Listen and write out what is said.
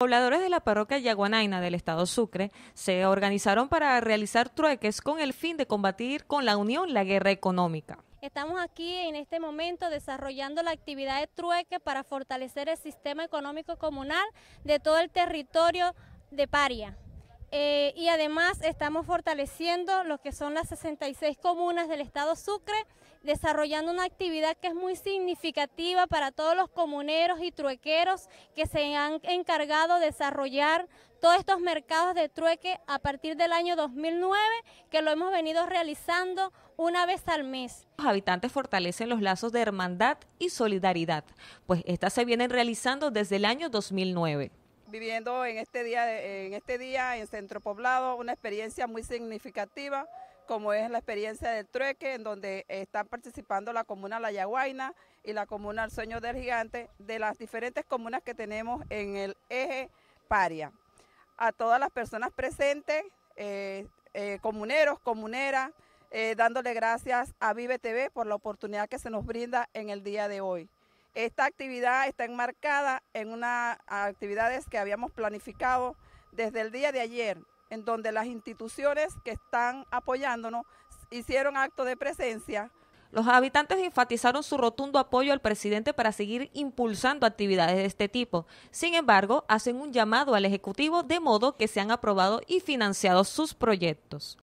Pobladores de la parroquia Yaguanaina del estado Sucre se organizaron para realizar trueques con el fin de combatir con la Unión la guerra económica. Estamos aquí en este momento desarrollando la actividad de trueque para fortalecer el sistema económico comunal de todo el territorio de Paria. Eh, y además estamos fortaleciendo lo que son las 66 comunas del estado Sucre, desarrollando una actividad que es muy significativa para todos los comuneros y truequeros que se han encargado de desarrollar todos estos mercados de trueque a partir del año 2009, que lo hemos venido realizando una vez al mes. Los habitantes fortalecen los lazos de hermandad y solidaridad, pues estas se vienen realizando desde el año 2009 viviendo en este día en este día en Centro Poblado una experiencia muy significativa como es la experiencia del trueque en donde están participando la comuna La Yaguaina y la comuna El Sueño del Gigante de las diferentes comunas que tenemos en el eje Paria. A todas las personas presentes, eh, eh, comuneros, comuneras, eh, dándole gracias a Vive TV por la oportunidad que se nos brinda en el día de hoy. Esta actividad está enmarcada en unas actividades que habíamos planificado desde el día de ayer, en donde las instituciones que están apoyándonos hicieron acto de presencia. Los habitantes enfatizaron su rotundo apoyo al presidente para seguir impulsando actividades de este tipo. Sin embargo, hacen un llamado al Ejecutivo de modo que se han aprobado y financiado sus proyectos.